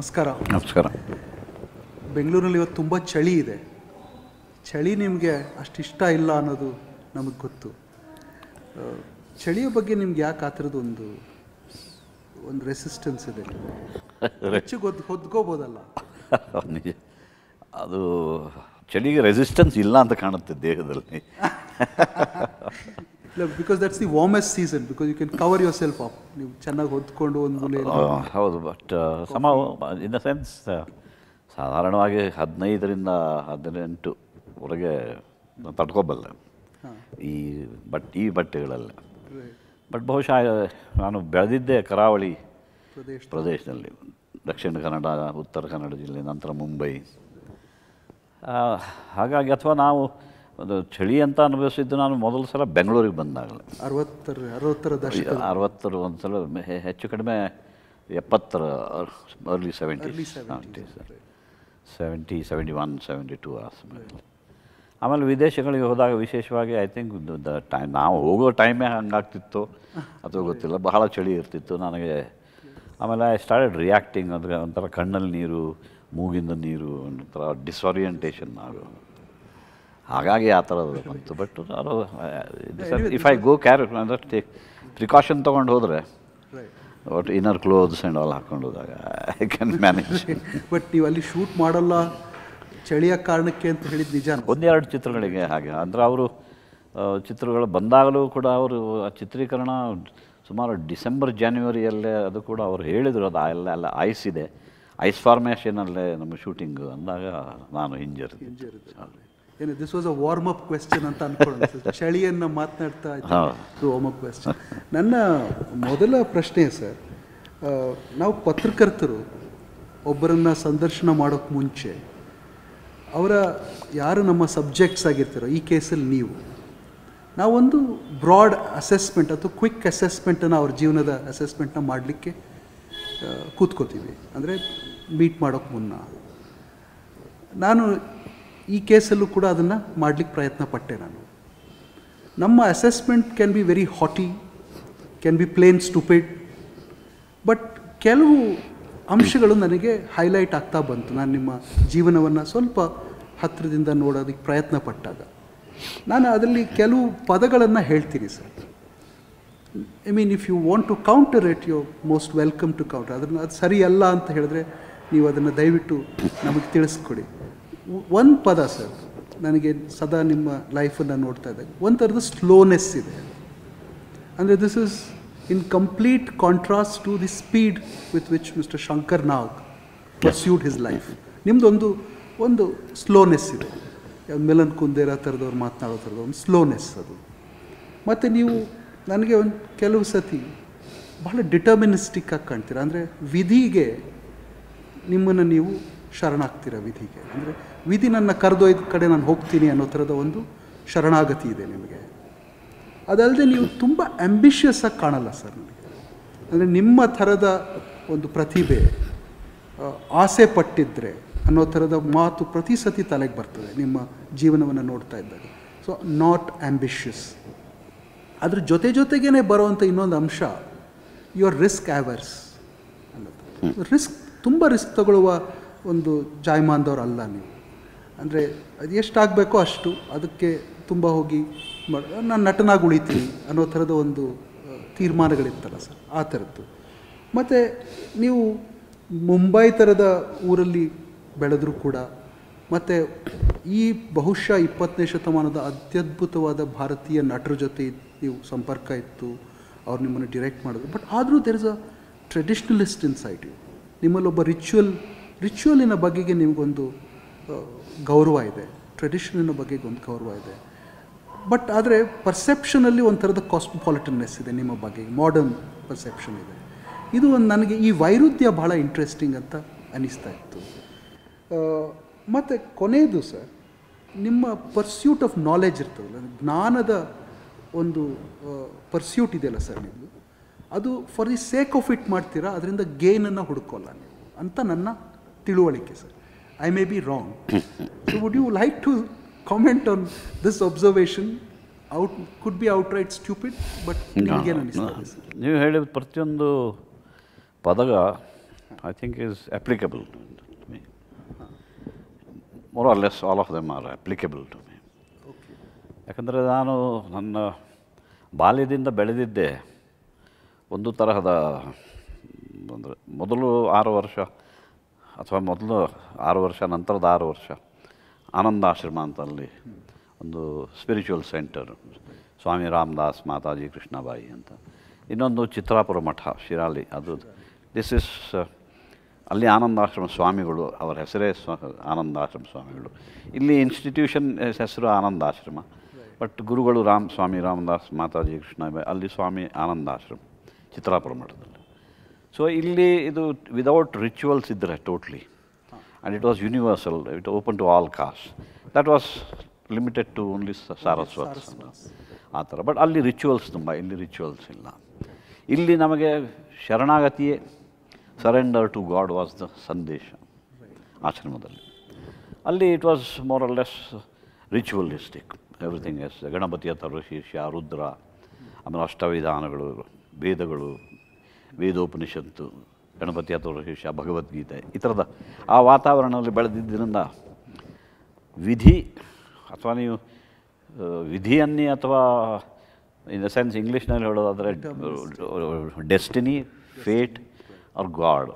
ನಮಸ್ಕಾರ ನಮಸ್ಕಾರ ಬೆಂಗಳೂರಿನಲ್ಲಿ ಇವತ್ತು ತುಂಬ ಚಳಿ ಇದೆ ಚಳಿ ನಿಮಗೆ ಅಷ್ಟಿಷ್ಟ ಇಲ್ಲ ಅನ್ನೋದು ನಮಗೆ ಗೊತ್ತು ಚಳಿಯ ಬಗ್ಗೆ ನಿಮ್ಗೆ ಯಾಕೆ ಆ ಥರದ್ದು ಒಂದು ಒಂದು ರೆಸಿಸ್ಟೆನ್ಸ್ ಇದೆ ಹೆಚ್ಚು ಗೊತ್ತು ಹೊದ್ಕೋಬೋದಲ್ಲ ಅದು ಚಳಿಗೆ ರೆಸಿಸ್ಟೆನ್ಸ್ ಇಲ್ಲ ಅಂತ ಕಾಣುತ್ತೆ ದೇಹದಲ್ಲಿ because that's the warmest season because you can cover yourself up ನೀವು ಚೆನ್ನಾಗಿ ಹೊತ್ಕೊಂಡು ಒಂದು ಹೌದು ಬಟ್ ಸಮ ಇನ್ ದ ಸೆನ್ಸ್ ಸಾಧಾರಣವಾಗಿ ಹದಿನೈದರಿಂದ ಹದಿನೆಂಟು ಹೊರಗೆ ತಡ್ಕೋಬಲ್ಲ ಈ ಬಟ್ ಈ ಬಟ್ಟೆಗಳಲ್ಲಿ ಬಟ್ ಬಹುಶಃ ನಾನು ಬೆಳೆದಿದ್ದೆ ಕರಾವಳಿ ಪ್ರದೇಶದಲ್ಲಿ ದಕ್ಷಿಣ ಕನ್ನಡ ಉತ್ತರ ಕನ್ನಡ ಜಿಲ್ಲೆ ನಂತರ ಮುಂಬೈ ಹಾಗಾಗಿ ಅಥವಾ ನಾವು ಅದು ಚಳಿ ಅಂತ ಅನುಭವಿಸಿದ್ದು ನಾನು ಮೊದಲು ಸಲ ಬೆಂಗಳೂರಿಗೆ ಬಂದಾಗಲೇ ಅರವತ್ತರ ಅರವತ್ತರ ದಶಕ ಅರವತ್ತರ ಒಂದು ಸಲ ಹೆಚ್ಚು ಕಡಿಮೆ ಎಪ್ಪತ್ತರ early seventy seventy seventy seventy one seventy two ಆ ಸಮಯದಲ್ಲಿ ಆಮೇಲೆ ವಿದೇಶಗಳಿಗೆ ಹೋದಾಗ ವಿಶೇಷವಾಗಿ ಐ ಥಿಂಕ್ ದ ಟೈಮ್ ನಾವು ಹೋಗೋ ಟೈಮೇ ಹಂಗಾಗ್ತಿತ್ತು ಅದು ಗೊತ್ತಿಲ್ಲ ಬಹಳ ಚಳಿ ಇರ್ತಿತ್ತು ನನಗೆ ಆಮೇಲೆ ಐ ಸ್ಟಾರ್ಟೆಡ್ ರಿಯಾಕ್ಟಿಂಗ್ ಅಂದರೆ ಒಂಥರ ಕಣ್ಣಲ್ಲಿ ನೀರು ಮೂಗಿಂದ ನೀರು ಒಂಥರ ಡಿಸ್ಒರಿಯೆಂಟೇಷನ್ ನಾವು ಹಾಗಾಗಿ ಆ ಥರದ್ದು ಬಂತು but if I go care ಅಂದರೆ ಟೇಕ್ ಪ್ರಿಕಾಷನ್ ತೊಗೊಂಡು ಹೋದರೆ but inner clothes and all ಹಾಕೊಂಡು ಹೋದಾಗ ಐ ಕ್ಯಾನ್ ಮ್ಯಾನೇಜ್ ಬಟ್ ನೀವು ಅಲ್ಲಿ ಶೂಟ್ ಮಾಡಲ್ಲ ಚಳಿಯ ಕಾರಣಕ್ಕೆ ಅಂತ ಹೇಳಿದ ನಿಜ ಒಂದೆರಡು ಚಿತ್ರಗಳಿಗೆ ಹಾಗೆ ಅಂದರೆ ಅವರು ಚಿತ್ರಗಳು ಬಂದಾಗಲೂ ಕೂಡ ಅವರು ಆ ಚಿತ್ರೀಕರಣ ಸುಮಾರು ಡಿಸೆಂಬರ್ ಜಾನ್ವರಿಯಲ್ಲೇ ಅದು ಕೂಡ ಅವರು ಹೇಳಿದರು ಅದು ಎಲ್ಲ ಎಲ್ಲ ಐಸ್ ಇದೆ ಐಸ್ ಫಾರ್ಮೇಷನಲ್ಲೇ ನಮ್ಮ ಶೂಟಿಂಗು ಅಂದಾಗ ನಾನು ಹಿಂಜರಿದ್ದೆ ಏನು this was a warm up question ಅಂತ ಅಂದ್ಕೊಳ್ಳೋಣ ಚಳಿಯನ್ನು ಮಾತನಾಡ್ತಾ ಇದ್ದು ವಾರ್ಮ್ ಅಪ್ ಕ್ವೆಶ್ಚನ್ ನನ್ನ ಮೊದಲ ಪ್ರಶ್ನೆ ಸರ್ ನಾವು ಪತ್ರಕರ್ತರು ಒಬ್ಬರನ್ನ ಸಂದರ್ಶನ ಮಾಡೋಕ್ಕೆ ಮುಂಚೆ ಅವರ ಯಾರು ನಮ್ಮ ಸಬ್ಜೆಕ್ಟ್ಸ್ ಆಗಿರ್ತಾರೋ ಈ ಕೇಸಲ್ಲಿ ನೀವು ನಾವೊಂದು ಬ್ರಾಡ್ ಅಸೆಸ್ಮೆಂಟ್ ಅಥವಾ ಕ್ವಿಕ್ ಅಸೆಸ್ಮೆಂಟನ್ನು ಅವ್ರ ಜೀವನದ ಅಸೆಸ್ಮೆಂಟನ್ನ ಮಾಡಲಿಕ್ಕೆ ಕೂತ್ಕೋತೀವಿ ಅಂದರೆ ಮೀಟ್ ಮಾಡೋಕ್ಕೆ ಮುನ್ನ ನಾನು ಈ ಕೇಸಲ್ಲೂ ಕೂಡ ಅದನ್ನು ಮಾಡಲಿಕ್ಕೆ ಪ್ರಯತ್ನ ಪಟ್ಟೆ ನಾನು ನಮ್ಮ assessment can be very haughty can be plain stupid but ಕೆಲವು ಅಂಶಗಳು ನನಗೆ ಹೈಲೈಟ್ ಆಗ್ತಾ ಬಂತು ನಾನು ನಿಮ್ಮ ಜೀವನವನ್ನು ಸ್ವಲ್ಪ ಹತ್ತಿರದಿಂದ ನೋಡೋದಕ್ಕೆ ಪ್ರಯತ್ನ ಪಟ್ಟಾಗ ನಾನು ಅದರಲ್ಲಿ ಕೆಲವು ಪದಗಳನ್ನು ಹೇಳ್ತೀನಿ sir I mean if you want to counter it you most welcome to counter ಅದನ್ನು ಅದು ಸರಿಯಲ್ಲ ಅಂತ ಹೇಳಿದ್ರೆ ನೀವು ಅದನ್ನು ದಯವಿಟ್ಟು ನಮಗೆ ತಿಳಿಸ್ಕೊಡಿ ಒಂದು ಪದ ಸರ್ ನನಗೆ ಸದಾ ನಿಮ್ಮ ಲೈಫನ್ನು ನೋಡ್ತಾ ಇದ್ದಾಗ ಒಂದು ಸ್ಲೋನೆಸ್ ಇದೆ ಅಂದರೆ this is in complete contrast to the speed with which Mister Shankar Nag pursued his life ನಿಮ್ಮದೊಂದು ಒಂದು ಸ್ಲೋನೆಸ್ ಇದೆ ಮಿಲನ್ ಕುಂದೇರ ಥರದವ್ರು ಮಾತನಾಡೋ ಥರದ ಒಂದು ಸ್ಲೋನೆಸ್ ಅದು ಮತ್ತು ನೀವು ನನಗೆ ಒಂದು ಕೆಲವು ಸತಿ ಬಹಳ ಡಿಟರ್ಮಿನಿಸ್ಟಿಕ್ಕಾಗಿ ಕಾಣ್ತೀರ ಅಂದರೆ ವಿಧಿಗೆ ನಿಮ್ಮನ್ನು ನೀವು ಶರಣಾಗ್ತಿರ ವಿಧಿಗೆ ಅಂದರೆ ವಿಧಿ ನನ್ನ ಕರೆದೊಯ್ದ ಕಡೆ ನಾನು ಹೋಗ್ತೀನಿ ಅನ್ನೋ ಥರದ ಒಂದು ಶರಣಾಗತಿ ಇದೆ ನಿಮಗೆ ಅದಲ್ಲದೆ ನೀವು ತುಂಬ ಆ್ಯಂಬಿಷಿಯಸ್ ಆಗಿ ಕಾಣಲ್ಲ ಸರ್ ನನಗೆ ಅಂದರೆ ನಿಮ್ಮ ಥರದ ಒಂದು ಪ್ರತಿಭೆ ಆಸೆ ಪಟ್ಟಿದ್ರೆ ಅನ್ನೋ ಥರದ ಮಾತು ಪ್ರತಿ ಸತಿ ತಲೆಗೆ ಬರ್ತದೆ ನಿಮ್ಮ ಜೀವನವನ್ನು ನೋಡ್ತಾ ಇದ್ದಾಗ ಸೊ ನಾಟ್ ಆ್ಯಂಬಿಷಿಯಸ್ ಅದ್ರ ಜೊತೆ ಜೊತೆಗೇ ಬರುವಂಥ ಇನ್ನೊಂದು ಅಂಶ ಯುವರ್ ರಿಸ್ಕ್ ಆ್ಯವರ್ಸ್ ಅನ್ನೋದು ರಿಸ್ಕ್ ತುಂಬ ರಿಸ್ಕ್ ತಗೊಳ್ಳುವ ಒಂದು ಜಾಯ್ಮಾನ್ದವ್ರು ಅಲ್ಲ ನೀವು ಅಂದರೆ ಅದು ಎಷ್ಟಾಗಬೇಕೋ ಅಷ್ಟು ಅದಕ್ಕೆ ತುಂಬ ಹೋಗಿ ನಾನು ನಟನಾಗಿ ಉಳಿತೀನಿ ಅನ್ನೋ ಥರದ ಒಂದು ತೀರ್ಮಾನಗಳಿತ್ತಲ್ಲ ಸರ್ ಆ ಥರದ್ದು ಮತ್ತು ನೀವು ಮುಂಬೈ ಥರದ ಊರಲ್ಲಿ ಬೆಳೆದರೂ ಕೂಡ ಮತ್ತು ಈ ಬಹುಶಃ ಇಪ್ಪತ್ತನೇ ಶತಮಾನದ ಅತ್ಯದ್ಭುತವಾದ ಭಾರತೀಯ ನಟರ ಜೊತೆ ನೀವು ಸಂಪರ್ಕ ಇತ್ತು ಅವ್ರು ನಿಮ್ಮನ್ನು ಡಿರೆಕ್ಟ್ ಮಾಡಿದ್ರು ಬಟ್ ಆದರೂ there is a traditionalist inside ನಿಮ್ಮಲ್ಲೊಬ್ಬ ರಿಚುವಲ್ ರಿಚುವಲಿನ ಬಗೆಗೆ ನಿಮಗೊಂದು ಗೌರವ ಇದೆ ಟ್ರೆಡಿಷನಿನ ಬಗೆಗೆ ಒಂದು ಗೌರವ ಇದೆ ಬಟ್ ಆದರೆ ಪರ್ಸೆಪ್ಷನಲ್ಲಿ ಒಂಥರದ ಕಾಸ್ಮೊಪಾಲಿಟನ್ನೆಸ್ ಇದೆ ನಿಮ್ಮ ಬಗ್ಗೆ ಮಾಡರ್ನ್ ಪರ್ಸೆಪ್ಷನ್ ಇದೆ ಇದು ಒಂದು ನನಗೆ ಈ ವೈರುಧ್ಯ ಬಹಳ ಇಂಟ್ರೆಸ್ಟಿಂಗ್ ಅಂತ ಅನ್ನಿಸ್ತಾ ಇತ್ತು ಮತ್ತು ಕೊನೆಯದು ಸರ್ ನಿಮ್ಮ ಪರ್ಸ್ಯೂಟ್ ಆಫ್ ನಾಲೆಜ್ ಇರ್ತದಲ್ಲ ಜ್ಞಾನದ ಒಂದು ಪರ್ಸ್ಯೂಟ್ ಇದೆಯಲ್ಲ ಸರ್ ನಿಮ್ಮದು ಅದು for the sake of it ಮಾಡ್ತೀರಾ ಅದರಿಂದ ಗೇನನ್ನು ಹುಡುಕೋಲ್ಲ ನೀವು ಅಂತ ನನ್ನ ತಿಳುವಳಿಕೆ sir I may be wrong so would you like to comment on this observation out could be outright stupid but ನೀವು ಹೇಳಿದ ಪ್ರತಿಯೊಂದು ಪದಗ I think is applicable to more or less all of them are applicable to me ಯಾಕಂದರೆ ನಾನು ನನ್ನ ಬಾಲ್ಯದಿಂದ ಬೆಳೆದಿದ್ದೆ ಒಂದು ತರಹದ ಅಂದರೆ ಮೊದಲು ಆರು ವರ್ಷ ಅಥವಾ ಮೊದಲು ಆರು ವರ್ಷ ನಂತರದ ಆರು ವರ್ಷ ಆನಂದಾಶ್ರಮ ಅಲ್ಲಿ ಒಂದು ಸ್ಪಿರಿಚುವಲ್ ಸೆಂಟರ್ ಸ್ವಾಮಿ ರಾಮದಾಸ್ ಮಾತಾಜಿ ಕೃಷ್ಣಬಾಯಿ ಅಂತ ಇನ್ನೊಂದು ಚಿತ್ರಾಪುರ ಮಠ ಶಿರಾಲಿ ಅದು ದಿಸ್ ಇಸ್ uh, ಅಲ್ಲಿ ಆನಂದಾಶ್ರಮ ಸ್ವಾಮಿಗಳು ಅವರ ಹೆಸರೇ ಸ್ವ ಆನಂದಾಶ್ರಮ ಸ್ವಾಮಿಗಳು ಇಲ್ಲಿ ಇನ್ಸ್ಟಿಟ್ಯೂಷನ್ ಹೆಸರು ಆನಂದಾಶ್ರಮ ಬಟ್ ಗುರುಗಳು ರಾಮ್ ಸ್ವಾಮಿ ರಾಮದಾಸ್ ಮಾತಾಜಿ ಕೃಷ್ಣಬಾಯಿ ಅಲ್ಲಿ ಸ್ವಾಮಿ ಆನಂದಾಶ್ರಮ ಚಿತ್ರಾಪುರ ಮಠದ ಸೊ ಇಲ್ಲಿ ಇದು ವಿದೌಟ್ ರಿಚುವಲ್ಸ್ ಇದ್ದರೆ totally and it was universal it open to all caste that was limited to only Saraswat ಆ ಥರ ಬಟ್ ಅಲ್ಲಿ ರಿಚುವಲ್ಸ್ ತುಂಬ ಇಲ್ಲಿ ರಿಚುವಲ್ಸ್ ಇಲ್ಲ ಇಲ್ಲಿ ನಮಗೆ ಶರಣಾಗತಿಯೇ surrender to God was the ಸಂದೇಶ ಆಶ್ರಮದಲ್ಲಿ ಅಲ್ಲಿ it was more less ritualistic everything as Ganapati ತರು ಶೀರ್ಷ ರುದ್ರ ಆಮೇಲೆ ಅಷ್ಟವಿಧಾನಗಳು ಭೇದಗಳು ವೇದೋಪನಿಷತ್ತು ಗಣಪತಿ ಶಿಷ್ಯ ಭಗವದ್ಗೀತೆ ಈ ಥರದ ಆ ವಾತಾವರಣದಲ್ಲಿ ಬೆಳೆದಿದ್ದರಿಂದ ವಿಧಿ ಅಥವಾ ನೀವು ವಿಧಿಯನ್ನೇ ಅಥವಾ ಇನ್ ದ ಸೆನ್ಸ್ ಇಂಗ್ಲೀಷ್ನಲ್ಲಿ ಹೇಳೋದಾದರೆ destiny fate or God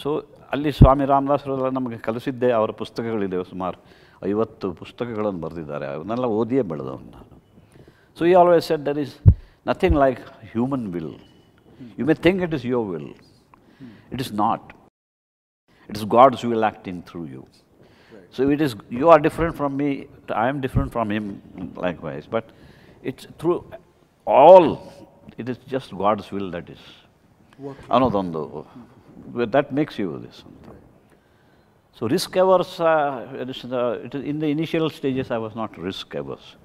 so ಅಲ್ಲಿ ಸ್ವಾಮಿ ರಾಮದಾಸರೆಲ್ಲ ನಮಗೆ ಕಲಿಸಿದ್ದೆ ಅವರ ಪುಸ್ತಕಗಳಿದೆ ಸುಮಾರು ಐವತ್ತು ಪುಸ್ತಕಗಳನ್ನು ಬರೆದಿದ್ದಾರೆ ಅವನ್ನೆಲ್ಲ ಓದಿಯೇ ಬೆಳೆದವನು ನಾನು ಸೊ ಈ always said there is nothing like human will You may think it is your will. It is not. It is God's will acting through you. So it is, you are different from me, I am different from him likewise, but it's through all, it is just God's will that is. Anodando. That makes you this. So risk averse, uh, uh, it is in the initial stages I was not risk averse.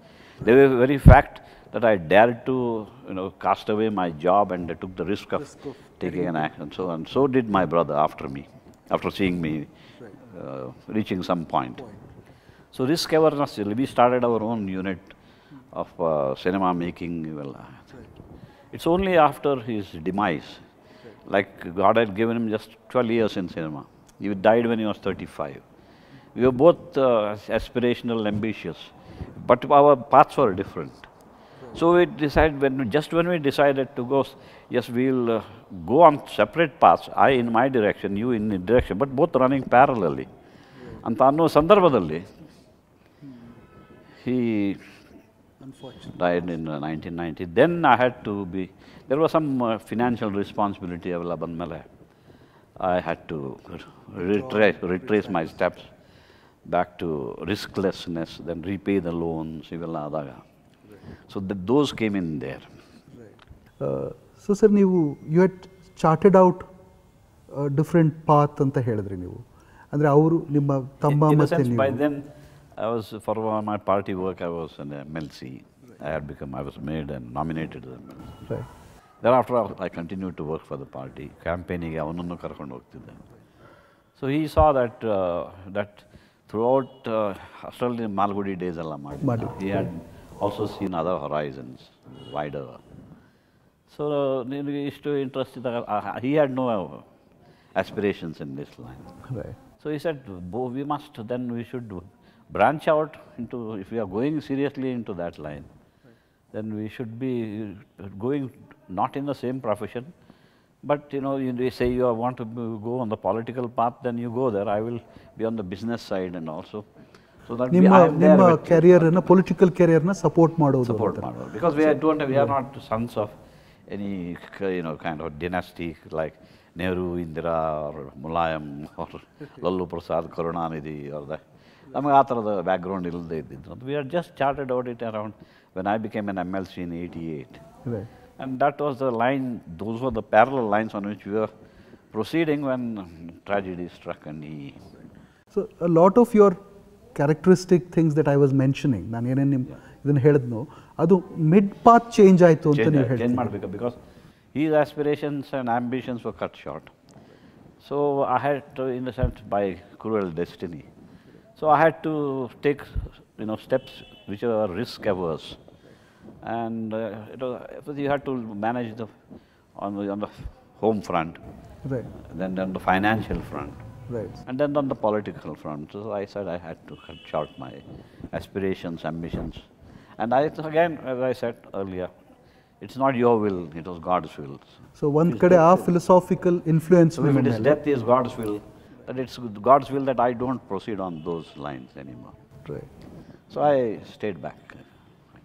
They were very fact, that I dared to, you know, cast away my job and I took the risk of risk taking an action. So and so did my brother after me, after seeing me uh, reaching some point. So risk awareness, we started our own unit of uh, cinema making. Well, uh, it's only after his demise, like God had given him just 12 years in cinema. He died when he was 35. We were both uh, aspirational, ambitious, but our paths were different. So we decided, when, we, just when we decided to go, yes, we'll uh, go on separate paths, I in my direction, you in the direction, but both running parallelly. ಅಂತ ಅನ್ನೋ ಸಂದರ್ಭದಲ್ಲಿ he died in 1990. Then I had to be, there was some some financial responsibility ಅವೆಲ್ಲ I I had to retrace retrace my steps back to risklessness then repay the loans ಇವೆಲ್ಲ ಆದಾಗ those came in there. So uh, sir ನೀವು you had charted out different path ಅಂತ ಹೇಳಿದ್ರಿ ನೀವು ಅಂದರೆ ಅವರು ನಿಮ್ಮ ತಮ್ಮ ಮತ್ತೆ by then I was for my party work I was M L C I had become I was made nominated thereafter I continue to work for the party ಕ್ಯಾಂಪೇನಿಗೆ ಅವನನ್ನು ಕರ್ಕೊಂಡು ಹೋಗ್ತಿದ್ದೆ ಸೊ ಈ saw that that throughout ಅಷ್ಟರಲ್ಲಿ Malgudi days ಎಲ್ಲ ಮಾಡಿ ಮಾಡಿ also seen other horizons, wider. So he is too interested. Uh, he had no aspirations in this line. Right. So he said, we must, then we should branch out into, if we are going seriously into that line, then we should be going not in the same profession, but you know, you say you want to go on the political path, then you go there. I will be on the business side and also. So that ನಿಮ್ಮ ನಿಮ್ಮ ಕ್ಯಾರಿಯರನ್ನು political ಕ್ಯಾರಿಯರ್ನ support ಮಾಡೋದು support ಮಾಡೋದು because we don't we are not sons of any you know kind of dynasty like Nehru Indira ಅವ್ರ ಮುಲಾಯಂ ಅವ್ರ ಲಲ್ಲು ಪ್ರಸಾದ್ ಕರುಣಾನಿಧಿ ಅವ್ರದ ನಮಗೆ ಆ ಥರದ ಬ್ಯಾಕ್ಗ್ರೌಂಡ್ ಇಲ್ಲದೆ ಇದ್ದಿದ್ದು we are just charted about it around when I became an M L C in eighty eight and that was the line those were the parallel lines on which we are proceeding when tragedy struck and ಈ so lot of your characteristic things that I was mentioning ನಾನು ಏನೇನು ನಿಮ್ಮ ಇದನ್ನು ಹೇಳಿದ್ನೋ ಅದು mid path change ಆಯಿತು ಅಂತ ನೀವು ಹೇಳಿ ಮಾಡಬೇಕು because is aspirations and ambitions were cut short so I had to in the sense by cruel destiny so I had to take you know steps which are risk averse and it was you had to manage the on on the home front then on the financial front Right. And then on the political front, so I said I had to cut short my aspirations, ambitions. And I, again, as I said earlier, it's not your will, it was God's will. So one could have philosophical influence. So if it is death is God's will, that it's God's will that I don't proceed on those lines anymore. Right. So I stayed back.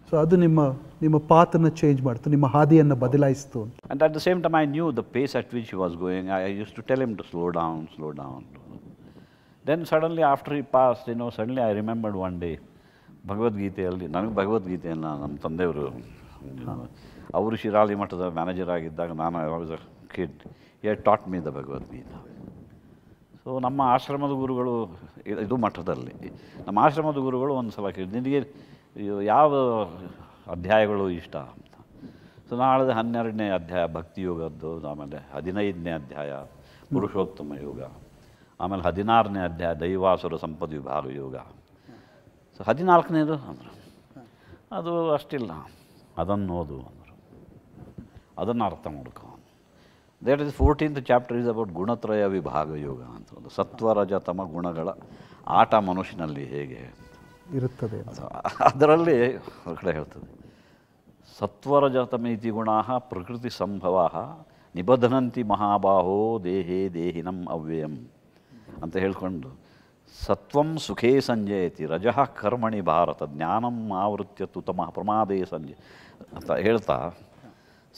So ಅದು ನಿಮ್ಮ ನಿಮ್ಮ ಪಾತನ್ನು change ಮಾಡ್ತು ನಿಮ್ಮ ಹಾದಿಯನ್ನು ಬದಲಾಯಿಸ್ತು ಅಂತ and at the same time I knew the pace at which he was going I use to tell him to slow down slow down then suddenly after ಈ pass ಏನೋ suddenly I remembered one day ಭಗವದ್ಗೀತೆಯಲ್ಲಿ ನನಗೆ ಭಗವದ್ಗೀತೆಯನ್ನು ನಮ್ಮ ತಂದೆಯವರು ಅವರು ಶಿರಾಲಿ ಮಠದ manager ಆಗಿದ್ದಾಗ ನಾನು ಯಾವಾಗ kid he taught me the Bhagavad Gita so ನಮ್ಮ ಆಶ್ರಮದ ಗುರುಗಳು ಇದು ಮಠದಲ್ಲಿ ನಮ್ಮ ಆಶ್ರಮದ ಗುರುಗಳು ಒಂದು ಸಲ ಕೇಳಿ ನಿನಗೆ ಯಾವ ಅಧ್ಯಾಯಗಳು ಇಷ್ಟ ಅಂತ ಸೊ ನಾಳೆ ಹನ್ನೆರಡನೇ ಅಧ್ಯಾಯ ಭಕ್ತಿ ಯೋಗದ್ದು ಆಮೇಲೆ ಹದಿನೈದನೇ ಅಧ್ಯಾಯ ಪುರುಷೋತ್ತಮ ಯೋಗ ಆಮೇಲೆ ಹದಿನಾರನೇ ಅಧ್ಯಾಯ ದೈವಾಸುರ ಸಂಪದ್ ವಿಭಾಗ ಯೋಗ ಸೊ ಹದಿನಾಲ್ಕನೇದು ಅಂದರು ಅದು ಅಷ್ಟಿಲ್ಲ ಅದನ್ನು ಓದು ಅಂದರು ಅದನ್ನು ಅರ್ಥ ಮಾಡ್ಕೋ that is fourteenth chapter is about Gunatraya Vibhaga Yoga ಅಂತ ಒಂದು ಸತ್ವರಜತಮ ಗುಣಗಳ ಆಟ ಮನುಷ್ಯನಲ್ಲಿ ಹೇಗೆ ಇರುತ್ತದೆ ಅದರಲ್ಲಿ ಕಡೆ ಹೇಳ್ತದೆ ಸತ್ವರಜತಮ ಇತಿ ಪ್ರಕೃತಿ ಸಂಭವ ನಿಬಧನಂತಿ ಮಹಾಬಾಹೋ ದೇಹೇ ದೇಹಿನಂ ಅವ್ಯಯಂ ಅಂತ ಹೇಳ್ಕೊಂಡು ಸತ್ವಂ ಸುಖೇ ಸಂಜಯತಿ ರಜಃ ಕರ್ಮಣಿ ಭಾರತ ಜ್ಞಾನಂ ಆವೃತ್ಯ ತುತಮ ಪ್ರಮಾದೇ ಸಂಜೆ ಅಂತ ಹೇಳ್ತಾ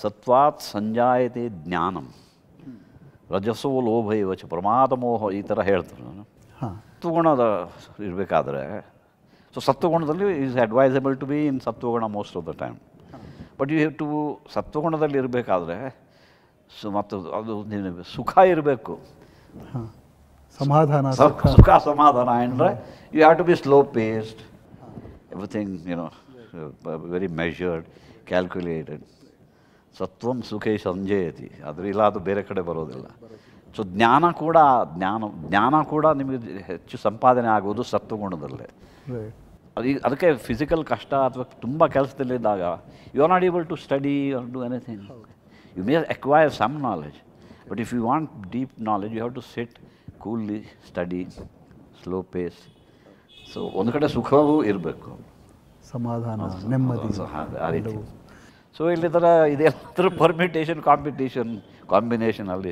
ಸತ್ವಾತ್ ಸಂಜಾಯತೆ ಜ್ಞಾನಂ ರಜಸೋ ಲೋಭ ಇವಚ ಮೋಹ ಈ ಥರ ಹೇಳ್ತಾರೆ ನಾನು ಸತ್ವಗುಣದ ಇರಬೇಕಾದ್ರೆ ಸೊ ಸತ್ವಗುಣದಲ್ಲಿ is advisable to be in sattvaguna most of the time but you have to ಸತ್ವಗುಣದಲ್ಲಿ ಇರಬೇಕಾದ್ರೆ ಸೊ ಮತ್ತು ಅದು ಸುಖ ಇರಬೇಕು ಸಮಾಧಾನ ಸುಖ ಸಮಾಧಾನ ಅಂದರೆ you have to be slow paced everything you know very measured calculated ಸತ್ವಂ ಸುಖೇ ಸಂಜಯತಿ ಆದರೆ ಇಲ್ಲ ಅದು ಬೇರೆ ಕಡೆ ಬರೋದಿಲ್ಲ ಸೊ ಜ್ಞಾನ ಕೂಡ ಜ್ಞಾನ ಜ್ಞಾನ ಕೂಡ ನಿಮಗೆ ಹೆಚ್ಚು ಸಂಪಾದನೆ ಆಗೋದು ಸತ್ವಗುಣದಲ್ಲೇ ಅದು ಅದಕ್ಕೆ ಫಿಸಿಕಲ್ ಕಷ್ಟ ಅಥವಾ ತುಂಬ ಕೆಲಸದಲ್ಲಿದ್ದಾಗ you are not able to study or do anything you may acquire some knowledge but if you want deep knowledge you have to sit coolly study slow phase so ಒಂದು ಕಡೆ ಸುಖವೂ ಇರಬೇಕು ಸಮಾಧಾನ ನೆಮ್ಮದಿ ಆ ರೀತಿ ಸೊ ಇಲ್ಲಿ ಥರ ಇದೆಲ್ಲರೂ ಪರ್ಮಿಟೇಷನ್ ಕಾಂಪಿಟೇಷನ್ ಕಾಂಬಿನೇಷನ್ ಅಲ್ಲಿ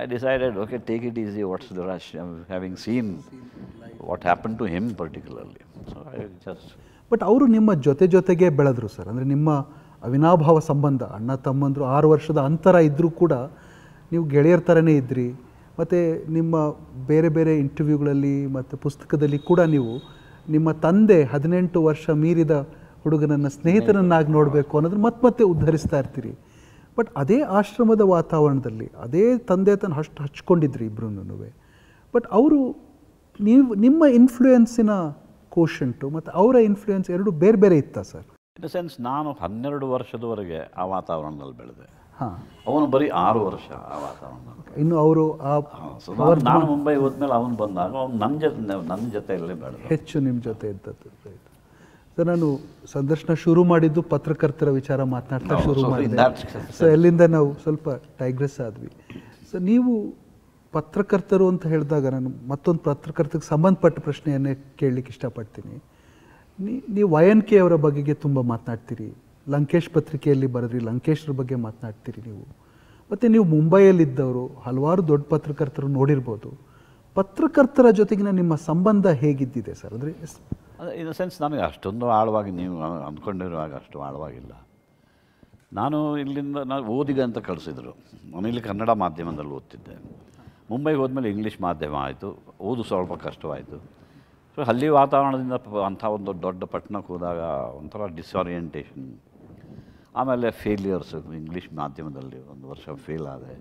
I decided okay take it easy what's the rush having seen what happen to him particularly so I just but ಅವರು ನಿಮ್ಮ ಜೊತೆ ಜೊತೆಗೆ ಬೆಳೆದ್ರು ಸರ್ ಅಂದರೆ ನಿಮ್ಮ ಅವಿನಾಭಾವ ಸಂಬಂಧ ಅಣ್ಣ ತಮ್ಮಂದರು ಆರು ವರ್ಷದ ಅಂತರ ಇದ್ದರೂ ಕೂಡ ನೀವು ಗೆಳೆಯರ ಥರನೇ ಇದ್ರಿ ಮತ್ತು ನಿಮ್ಮ ಬೇರೆ ಬೇರೆ ಇಂಟರ್ವ್ಯೂಗಳಲ್ಲಿ ಮತ್ತು ಪುಸ್ತಕದಲ್ಲಿ ಕೂಡ ನೀವು ನಿಮ್ಮ ತಂದೆ ಹದಿನೆಂಟು ವರ್ಷ ಮೀರಿದ ಹುಡುಗನನ್ನು ಸ್ನೇಹಿತರನ್ನಾಗಿ ನೋಡಬೇಕು ಅನ್ನೋದನ್ನ ಮತ್ತೆ ಮತ್ತೆ ಉದ್ಧರಿಸ್ತಾ ಇರ್ತೀರಿ ಬಟ್ ಅದೇ ಆಶ್ರಮದ ವಾತಾವರಣದಲ್ಲಿ ಅದೇ ತಂದೆ ತನ್ನ ಅಷ್ಟು ಹಚ್ಕೊಂಡಿದ್ರಿ ಇಬ್ಬರೂ ಬಟ್ ಅವರು ನೀವು ನಿಮ್ಮ ಇನ್ಫ್ಲೂಯೆನ್ಸಿನ ಕೋಶಂಟು ಮತ್ತು ಅವರ ಇನ್ಫ್ಲೂಯೆನ್ಸ್ ಎರಡು ಬೇರೆ ಬೇರೆ ಇತ್ತಾ ಸರ್ ಇನ್ ದ ಸೆನ್ಸ್ ನಾನು ಹನ್ನೆರಡು ವರ್ಷದವರೆಗೆ ಆ ವಾತಾವರಣದಲ್ಲಿ ಬೆಳೆದೆ ಹಾಂ ಅವನು ಬರೀ ಆರು ವರ್ಷ ಆ ವಾತಾವರಣದಲ್ಲಿ ಇನ್ನು ಅವರು ನಾನು ಮುಂಬೈ ಹೋದ್ಮೇಲೆ ಅವನು ಬಂದಾಗ ಅವನು ನನ್ನ ಜೊತೆ ನನ್ನ ಜೊತೆಯಲ್ಲೇ ಬೆಳೆದ ಹೆಚ್ಚು ನಿಮ್ಮ ಜೊತೆ ಇದ್ದದ್ದು ಸೊ ನಾನು ಸಂದರ್ಶನ ಶುರು ಮಾಡಿದ್ದು ಪತ್ರಕರ್ತರ ವಿಚಾರ ಮಾತನಾಡ್ತಾ ಶುರು ಮಾಡಿದೆ ಸೊ ಎಲ್ಲಿಂದ ನಾವು ಸ್ವಲ್ಪ ಟೈಗ್ರೆಸ್ ಆದ್ವಿ ಸೊ ನೀವು ಪತ್ರಕರ್ತರು ಅಂತ ಹೇಳಿದಾಗ ನಾನು ಮತ್ತೊಂದು ಪತ್ರಕರ್ತಕ್ಕೆ ಸಂಬಂಧಪಟ್ಟ ಪ್ರಶ್ನೆಯನ್ನೇ ಕೇಳಲಿಕ್ಕೆ ಇಷ್ಟಪಡ್ತೀನಿ ನೀವು ಕೆ ಅವರ ಬಗೆಗೆ ತುಂಬ ಮಾತನಾಡ್ತೀರಿ ಲಂಕೇಶ್ ಪತ್ರಿಕೆಯಲ್ಲಿ ಬರೆದ್ರಿ ಲಂಕೇಶ್ರ ಬಗ್ಗೆ ಮಾತನಾಡ್ತೀರಿ ನೀವು ಮತ್ತು ನೀವು ಮುಂಬೈಯಲ್ಲಿದ್ದವರು ಹಲವಾರು ದೊಡ್ಡ ಪತ್ರಕರ್ತರು ನೋಡಿರ್ಬೋದು ಪತ್ರಕರ್ತರ ಜೊತೆಗಿನ ನಿಮ್ಮ ಸಂಬಂಧ ಹೇಗಿದ್ದಿದೆ ಸರ್ ಅಂದರೆ ಇನ್ ದ ಸೆನ್ಸ್ ನನಗೆ ಅಷ್ಟೊಂದು ಆಳವಾಗಿ ನೀವು ಅಂದ್ಕೊಂಡಿರುವಾಗ ಅಷ್ಟು ಆಳವಾಗಿಲ್ಲ ನಾನು ಇಲ್ಲಿಂದ ನಾನು ಓದಿಗ ಅಂತ ಕಳಿಸಿದರು ನಾನು ಇಲ್ಲಿ ಕನ್ನಡ ಮಾಧ್ಯಮದಲ್ಲಿ ಓದ್ತಿದ್ದೆ ಮುಂಬೈಗೆ ಹೋದ್ಮೇಲೆ ಇಂಗ್ಲೀಷ್ ಮಾಧ್ಯಮ ಆಯಿತು ಓದು ಸ್ವಲ್ಪ ಕಷ್ಟವಾಯಿತು ಸೊ ಹಳ್ಳಿ ವಾತಾವರಣದಿಂದ ಅಂಥ ಒಂದು ದೊಡ್ಡ ಪಟ್ಟಣಕ್ಕೆ ಹೋದಾಗ ಒಂಥರ ಡಿಸ್ಆರಿಯೆಂಟೇಷನ್ ಆಮೇಲೆ ಫೇಲಿಯರ್ಸ್ ಇಂಗ್ಲೀಷ್ ಮಾಧ್ಯಮದಲ್ಲಿ ಒಂದು ವರ್ಷ ಫೇಲ್ ಆದೆ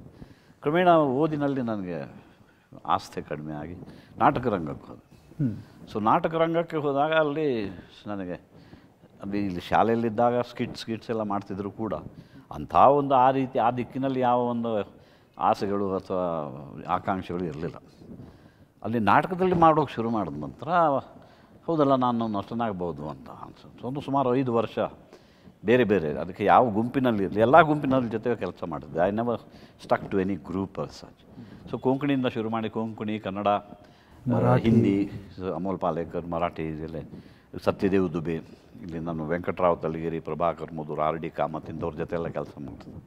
ಕ್ರಮೇಣ ಓದಿನಲ್ಲಿ ನನಗೆ ಆಸ್ತಿ ಕಡಿಮೆ ಆಗಿ ನಾಟಕ ರಂಗಕ್ಕೆ ಹೋದೆ ಸೊ ನಾಟಕ ರಂಗಕ್ಕೆ ಹೋದಾಗ ಅಲ್ಲಿ ನನಗೆ ಅಲ್ಲಿ ಇಲ್ಲಿ ಶಾಲೆಯಲ್ಲಿದ್ದಾಗ ಸ್ಕಿಟ್ಸ್ ಸ್ಕಿಟ್ಸ್ ಎಲ್ಲ ಮಾಡ್ತಿದ್ರು ಕೂಡ ಅಂಥ ಒಂದು ಆ ರೀತಿ ಆ ದಿಕ್ಕಿನಲ್ಲಿ ಯಾವ ಒಂದು ಆಸೆಗಳು ಅಥವಾ ಆಕಾಂಕ್ಷೆಗಳು ಇರಲಿಲ್ಲ ಅಲ್ಲಿ ನಾಟಕದಲ್ಲಿ ಮಾಡೋಕ್ಕೆ ಶುರು ಮಾಡಿದ ನಂತರ ಹೌದಲ್ಲ ನಾನು ನಷ್ಟನಾಗ್ಬೋದು ಅಂತ ಅನ್ಸುತ್ತೆ ಒಂದು ಸುಮಾರು ಐದು ವರ್ಷ ಬೇರೆ ಬೇರೆ ಅದಕ್ಕೆ ಯಾವ ಗುಂಪಿನಲ್ಲಿ ಇರಲಿ ಎಲ್ಲ ಗುಂಪಿನಲ್ಲಿ ಜೊತೆಗೆ ಕೆಲಸ ಮಾಡಿದ್ದೆ I never stuck to any group such so ಕೊಂಕಣಿಯಿಂದ ಶುರು ಮಾಡಿ ಕೊಂಕಣಿ ಕನ್ನಡ ಹಿಂದಿ ಅಮೋಲ್ ಪಾಲೇಕರ್ ಮರಾಠಿ ಇದೆಲ್ಲ ಸತ್ಯದೇವ್ ದುಬೆ ಇಲ್ಲಿ ನಾನು ವೆಂಕಟರಾವ್ ತಲಗಿರಿ ಪ್ರಭಾಕರ್ ಮುದೂರು ಆರ್ ಡಿ ಕಾಮತ್ ಇಂಥವ್ರ ಜೊತೆ ಎಲ್ಲ ಕೆಲಸ ಮಾಡ್ತದೆ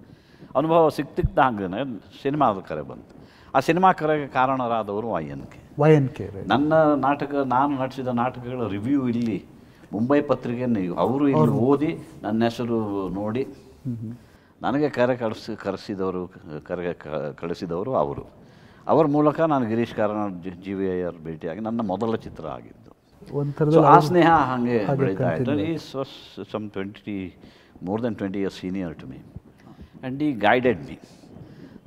ಅನುಭವ ಸಿಕ್ತಿಕ್ತ ಹಾಗೆ ಸಿನಿಮಾದ ಕರೆ ಬಂತು ಆ ಸಿನಿಮಾ ಕರೆಗೆ ಕಾರಣರಾದವರು Y N K Y K ನನ್ನ ನಾಟಕ ನಾನು ನಟಿಸಿದ ನಾಟಕಗಳ ರಿವ್ಯೂ ಇಲ್ಲಿ ಮುಂಬೈ ಪತ್ರಿಕೆಯನ್ನು ಅವರು ಇಲ್ಲಿ ಓದಿ ನನ್ನ ಹೆಸರು ನೋಡಿ ನನಗೆ ಕರೆ ಕಳಿಸಿ ಕರೆಸಿದವರು ಕರೆ ಕಳಿಸಿದವರು ಅವರು ಅವರ ಮೂಲಕ ನಾನು ಗಿರೀಶ್ ಕಾರಣ ಜಿ ವಿ ಐ ಭೇಟಿಯಾಗಿ ನನ್ನ ಮೊದಲ ಚಿತ್ರ ಆಗಿದ್ದು ಆ ಸ್ನೇಹ ಹಾಗೆ ಇತ್ತು some twenty more than twenty years senior to me and he guided me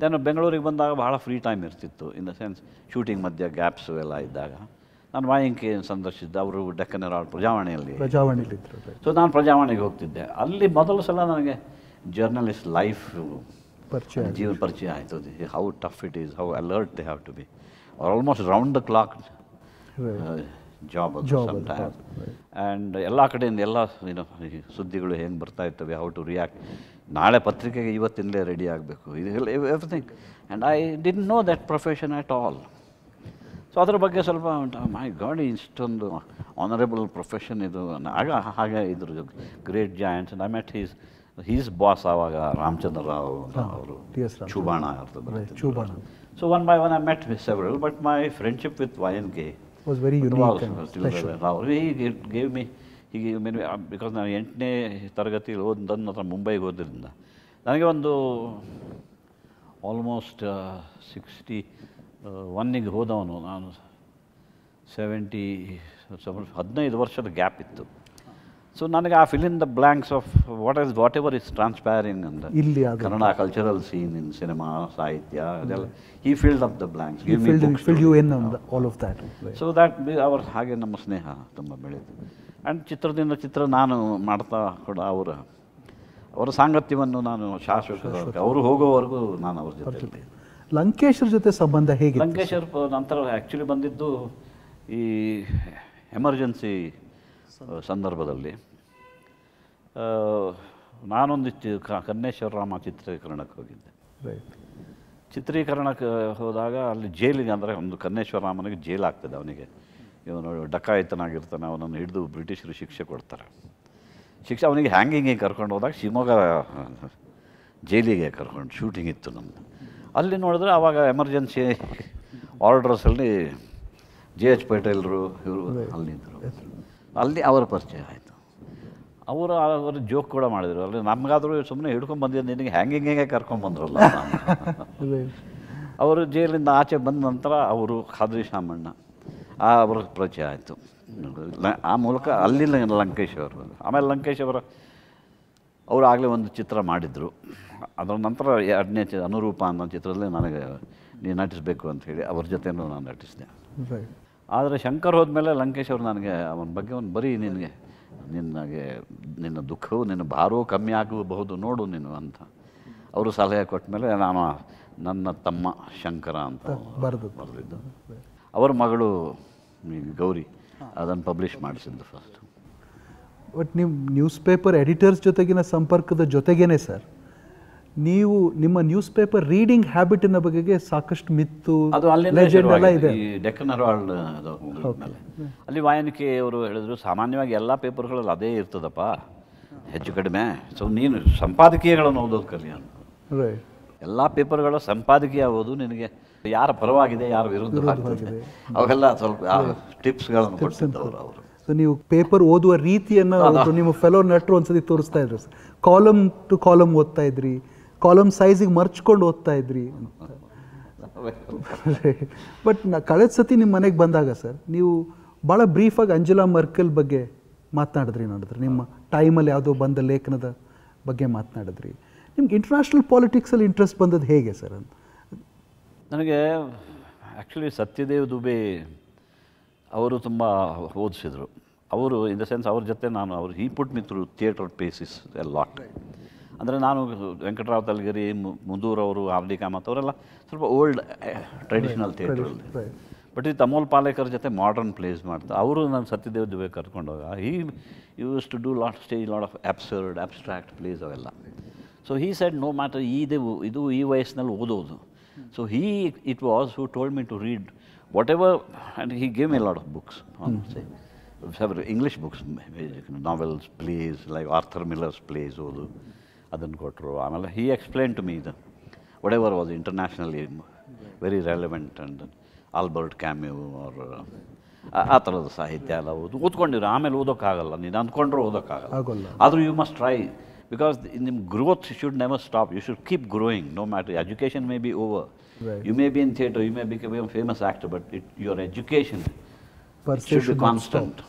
ನಾನು ಬೆಂಗಳೂರಿಗೆ ಬಂದಾಗ ಭಾಳ ಫ್ರೀ ಟೈಮ್ ಇರ್ತಿತ್ತು ಇನ್ ದ ಸೆನ್ಸ್ ಶೂಟಿಂಗ್ ಮಧ್ಯೆ ಗ್ಯಾಪ್ಸು ಎಲ್ಲ ಇದ್ದಾಗ ನಾನು ವಾಯಂಕಿ ಸಂದರ್ಶಿಸಿದ್ದೆ ಅವರು ಡೆಕ್ಕನರಾಳ್ ಪ್ರಜಾವಾಣಿಯಲ್ಲಿ ಪ್ರಜಾವಾಣಿಯಲ್ಲಿ ಸೊ ನಾನು ಪ್ರಜಾವಾಣಿಗೆ ಹೋಗ್ತಿದ್ದೆ ಅಲ್ಲಿ ಮೊದಲು ಸಲ ನನಗೆ ಜರ್ನಲಿಸ್ಟ್ ಲೈಫ್ ಜೀವನ ಪರಿಚಯ ಆಯಿತು how tough it is how alert they have to be or almost round the clock job and ಎಲ್ಲ ಕಡೆಯಿಂದ ಎಲ್ಲ ಏನು ಸುದ್ದಿಗಳು ಹೆಂಗೆ ಬರ್ತಾ ಇರ್ತವೆ ಹೌ ಟು ರಿಯಾಕ್ಟ್ ನಾಳೆ ಪತ್ರಿಕೆಗೆ ಇವತ್ತಿಂದಲೇ ರೆಡಿ ಆಗಬೇಕು ಇದು everything and I didn't know that profession at all so ಅದ್ರ ಬಗ್ಗೆ ಸ್ವಲ್ಪ ಮೈ ಗಾಡ್ oh ಇಷ್ಟೊಂದು ಆನರೇಬಲ್ ಪ್ರೊಫೆಷನ್ ಇದು ಆಗ ಹಾಗೆ ಇದ್ರ great giants and I met is his boss ಆವಾಗ ರಾಮಚಂದ್ರ ರಾವ್ ಅವರು ಚೂಬಾಣ ಅಂತ Chubana so one by one I met several but my friendship with Y N K was very gave me ಹೀಗೆ main because ನಾನು ಎಂಟನೇ ತರಗತಿಯಲ್ಲಿ ಹೋದ ನಂತರ ಮುಂಬೈಗೆ ಹೋದ್ರಿಂದ ನನಗೆ ಒಂದು ಆಲ್ಮೋಸ್ಟ್ ಸಿಕ್ಸ್ಟಿ ಒನ್ನಿಗೆ ಹೋದವನು ನಾನು ಸೆವೆಂಟಿ ಹದಿನೈದು ವರ್ಷದ ಗ್ಯಾಪ್ ಇತ್ತು ಸೊ ನನಗೆ ಆ fill in the blanks of what is whatever is transpiring ಅಂದ್ರೆ ಇಲ್ಲಿ Kannada cultural scene in cinema ಸಾಹಿತ್ಯ ಅದೆಲ್ಲ ಈ field of the blanks all of that so that our ಹಾಗೆ ನಮ್ಮ ಸ್ನೇಹ ತುಂಬ ಬೆಳೀತು ಆ್ಯಂಡ್ ಚಿತ್ರದಿಂದ ಚಿತ್ರ ನಾನು ಮಾಡ್ತಾ ಕೂಡ ಅವರ ಅವರ ಸಾಂಗತ್ಯವನ್ನು ನಾನು ಶಾಶ್ವತ ಅವರು ಹೋಗೋವರೆಗೂ ನಾನು ಅವ್ರ ಜೊತೆ ಲಂಕೇಶ್ವರ್ ಜೊತೆ ಸಂಬಂಧ ಹೇಗೆ ಲಂಕೇಶ್ವರ್ ನಂತರ ಆ್ಯಕ್ಚುಲಿ ಬಂದಿದ್ದು ಈ ಎಮರ್ಜೆನ್ಸಿ ಸಂದರ್ಭದಲ್ಲಿ ನಾನೊಂದು ಕನ್ನೇಶ್ವರ ರಾಮ ಚಿತ್ರೀಕರಣಕ್ಕೆ ಹೋಗಿದ್ದೆ ಚಿತ್ರೀಕರಣಕ್ಕೆ ಹೋದಾಗ ಅಲ್ಲಿ ಜೈಲಿಗೆ ಅಂದರೆ ಒಂದು ಕನ್ನೇಶ್ವರರಾಮನಿಗೆ ಜೈಲು ಆಗ್ತದೆ ಅವನಿಗೆ ಇವನು ಡಕಾಯಿತನಾಗಿರ್ತಾನೆ ಅವನನ್ನು ಹಿಡಿದು ಬ್ರಿಟಿಷರು ಶಿಕ್ಷೆ ಕೊಡ್ತಾರೆ ಶಿಕ್ಷೆ ಅವನಿಗೆ ಹ್ಯಾಂಗಿಂಗಿಗೆ ಕರ್ಕೊಂಡು ಹೋದಾಗ ಶಿವಮೊಗ್ಗ ಜೈಲಿಗೆ ಕರ್ಕೊಂಡು ಶೂಟಿಂಗ್ ಇತ್ತು ನಮ್ಮದು ಅಲ್ಲಿ ನೋಡಿದ್ರೆ ಆವಾಗ ಎಮರ್ಜೆನ್ಸಿ ಆರ್ಡರ್ಸಲ್ಲಿ ಜೆ ಎಚ್ ಪಟೇಲ್ರು ಇವರು ಅಲ್ಲಿ ನಿಂತರು ಅಲ್ಲಿ ಅವರ ಪರಿಚಯ ಆಯಿತು ಅವರು ಅವರು ಜೋಕ್ ಕೂಡ ಮಾಡಿದರು ಅಲ್ಲಿ ನಮಗಾದರೂ ಸುಮ್ಮನೆ ಹಿಡ್ಕೊಂಡ್ಬಂದಿದ್ದು ನಿನಗೆ ಹ್ಯಾಂಗಿಂಗ್ ಹೇಗೆ ಕರ್ಕೊಂಡ್ಬಂದ್ರಲ್ಲ ಅವರು ಜೈಲಿಂದ ಆಚೆ ಬಂದ ನಂತರ ಅವರು ಖಾದ್ರಿ ಶಾಮಣ್ಣ ಆ ಅವ್ರ ಪರಿಚಯ ಆಯಿತು ಆ ಮೂಲಕ ಅಲ್ಲಿ ಲಂಕೇಶ್ ಅವರು ಆಮೇಲೆ ಲಂಕೇಶ್ ಅವರ ಅವರು ಆಗಲೇ ಒಂದು ಚಿತ್ರ ಮಾಡಿದರು ಅದರ ನಂತರ ಎರಡನೇ ಚಿ ಅನುರೂಪ ಅನ್ನೋ ಚಿತ್ರದಲ್ಲಿ ನನಗೆ ನೀನು ನಟಿಸಬೇಕು ಅಂತ ಹೇಳಿ ಅವ್ರ ಜೊತೆಯೂ ನಾನು ನಟಿಸಿದೆ ಆದರೆ ಶಂಕರ್ ಹೋದ್ಮೇಲೆ ಲಂಕೇಶ್ ಅವರು ನನಗೆ ಅವನ ಬಗ್ಗೆ ಒಂದು ಬರೀ ನಿನಗೆ ನಿನ್ನಗೆ ನಿನ್ನ ದುಃಖವು ನಿನ್ನ ಭಾರವೂ ಕಮ್ಮಿ ಆಗಬಹುದು ನೋಡು ನೀನು ಅಂತ ಅವರು ಸಲಹೆ ಕೊಟ್ಟ ಮೇಲೆ ನಾನು ನನ್ನ ತಮ್ಮ ಶಂಕರ ಅಂತ ಬರೆದು ಬರೆದಿದ್ದು ಅವರ ಮಗಳು ಗೌರಿ ಅದನ್ನು ಪಬ್ಲಿಷ್ ಮಾಡಿಸಿದ್ದು ಫಸ್ಟು ಬಟ್ ನಿಮ್ಮ ನ್ಯೂಸ್ ಪೇಪರ್ ಎಡಿಟರ್ಸ್ ಜೊತೆಗಿನ ಸಂಪರ್ಕದ ಜೊತೆಗೇನೆ ಸರ್ ನೀವು ನಿಮ್ಮ ನ್ಯೂಸ್ ಪೇಪರ್ ರೀಡಿಂಗ್ ಹ್ಯಾಬಿಟಿನ ಬಗ್ಗೆಗೆ ಸಾಕಷ್ಟು ಮಿತ್ತು ಅದು ಎಲ್ಲ ಅಲ್ಲಿ ವಾಯನಿಕೆ ಅವರು ಹೇಳಿದ್ರು ಸಾಮಾನ್ಯವಾಗಿ ಎಲ್ಲ ಪೇಪರ್ಗಳಲ್ಲಿ ಅದೇ ಇರ್ತದಪ್ಪ ಹೆಚ್ಚು ಕಡಿಮೆ ಸೊ ನೀನು ಸಂಪಾದಕೀಯಗಳನ್ನು ಓದೋದು ಕಲಿ ಅಂತ ಎಲ್ಲ ಪೇಪರ್ಗಳ ಸಂಪಾದಕೀಯ ಓದು ನಿನಗೆ ಯಾರ ಪರವಾಗಿದೆ ಯಾರ ವಿರುದ್ಧ ಅವೆಲ್ಲ ಸ್ವಲ್ಪ ಟಿಪ್ಸ್ಗಳನ್ನು ಕೊಡ್ತಿದ್ದವರು ಅವರು ಸೊ ನೀವು ಪೇಪರ್ ಓದುವ ರೀತಿಯನ್ನು ನಿಮ್ಮ ಫೆಲೋ ನಟರು ಒಂದ್ಸತಿ ತೋರಿಸ್ತಾ ಇದ್ರು ಕಾಲಮ್ ಟು ಕಾಲಮ್ ಓದ್ತಾ ಇದ್ರಿ ಕಾಲಮ್ ಸೈಜಿಗೆ ಮರ್ಚ್ಕೊಂಡು ಓದ್ತಾ ಇದ್ರಿ ಬಟ್ ನಾ ಕಳೆದ ಸತಿ ನಿಮ್ಮ ಮನೆಗೆ ಬಂದಾಗ ಸರ್ ನೀವು ಭಾಳ ಬ್ರೀಫಾಗಿ ಅಂಜುಲಾ ಮರ್ಕಲ್ ಬಗ್ಗೆ ಮಾತನಾಡಿದ್ರಿ ನೋಡಿದ್ರಿ ನಿಮ್ಮ ಟೈಮಲ್ಲಿ ಯಾವುದೋ ಬಂದ ಲೇಖನದ ಬಗ್ಗೆ ಮಾತನಾಡಿದ್ರಿ ನಿಮ್ಗೆ ಇಂಟರ್ನ್ಯಾಷನಲ್ ಪಾಲಿಟಿಕ್ಸಲ್ಲಿ ಇಂಟ್ರೆಸ್ಟ್ ಬಂದದ್ದು ಹೇಗೆ ಸರ್ ಅಂತ ನನಗೆ ಆ್ಯಕ್ಚುಲಿ ಸತ್ಯದೇವ್ ದುಬೆ ಅವರು ತುಂಬ ಓದಿಸಿದರು ಅವರು ಇನ್ ದ ಸೆನ್ಸ್ ಅವ್ರ ಜೊತೆ ನಾನು ಅವರು he put me through theatre paces a lot ಅಂದರೆ ನಾನು ವೆಂಕಟರಾವ್ ತಲಗಿರಿ ಮುಂದೂರವರು ಆವ್ಲಿ ಕಾಮತ್ ಅವರೆಲ್ಲ ಸ್ವಲ್ಪ ಓಲ್ಡ್ ಟ್ರೆಡಿಷನಲ್ ಥಿಯೇಟರ್ ಬಟ್ ಈ ತಮೋಲ್ ಪಾಲೇಕರ್ ಜೊತೆ ಮಾಡರ್ನ್ ಪ್ಲೇಸ್ ಮಾಡ್ತಾ ಅವರು ನಾನು ಸತ್ಯದೇವ್ ದುಬೆ ಕರ್ಕೊಂಡೋಗ ಈ use to do lot stage lot of absurd abstract plays ಅವೆಲ್ಲ so he said no matter ಇದೆ ಇದು ಈ ವಯಸ್ಸಿನಲ್ಲಿ ಓದೋದು so he it was who told me to read whatever and he gave a lot of books several English books novels plays like Arthur Miller's plays ಓದು ಅದನ್ನು ಕೊಟ್ಟರು ಆಮೇಲೆ ಹೀ explain to me ಇದು whatever was internationally very relevant and Albert Camus ಅವ್ರ ಆ ಥರದ ಸಾಹಿತ್ಯ ಎಲ್ಲ ಓದು ಓದ್ಕೊಂಡಿದ್ರು ಆಮೇಲೆ ಓದೋಕ್ಕಾಗಲ್ಲ ನೀನು ಅಂದ್ಕೊಂಡ್ರೆ ಓದೋಕ್ಕಾಗಲ್ಲ ಆದರೂ ಯು ಮಸ್ಟ್ ಟ್ರೈ ಬಿಕಾಸ್ ನಿಮ್ಮ growth should never stop you should keep growing no matter education may be over you may be in theatre you may be a famous actor but it your education should be constant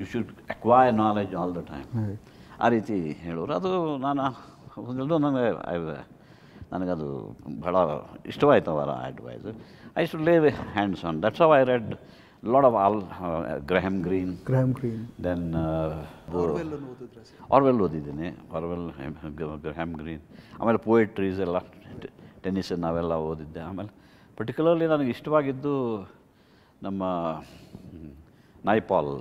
you should acquire knowledge all the time ಆ ರೀತಿ ಹೇಳೋರು ಅದು ನಾನು ಒಂದು ನನಗೆ ನನಗದು ಭಾಳ ಇಷ್ಟವಾಯಿತು ಅವರ advice I should lay hands on that's of I read lot of all Graham Greene Graham Greene then Orwell ಓದಿದ್ದೀನಿ ಆರ್ವೆಲ್ ಗ್ರಹಮ್ ಗ್ರೀನ್ ಆಮೇಲೆ ಪೋಯಿಟ್ರೀಸ್ ಎಲ್ಲ ಟೆನ್ನಿಸ್ ನಾವೆಲ್ಲ ಓದಿದ್ದೆ ಆಮೇಲೆ ಪರ್ಟಿಕ್ಯುಲರ್ಲಿ ನನಗೆ ಇಷ್ಟವಾಗಿದ್ದು ನಮ್ಮ ನೈಪಾಲ್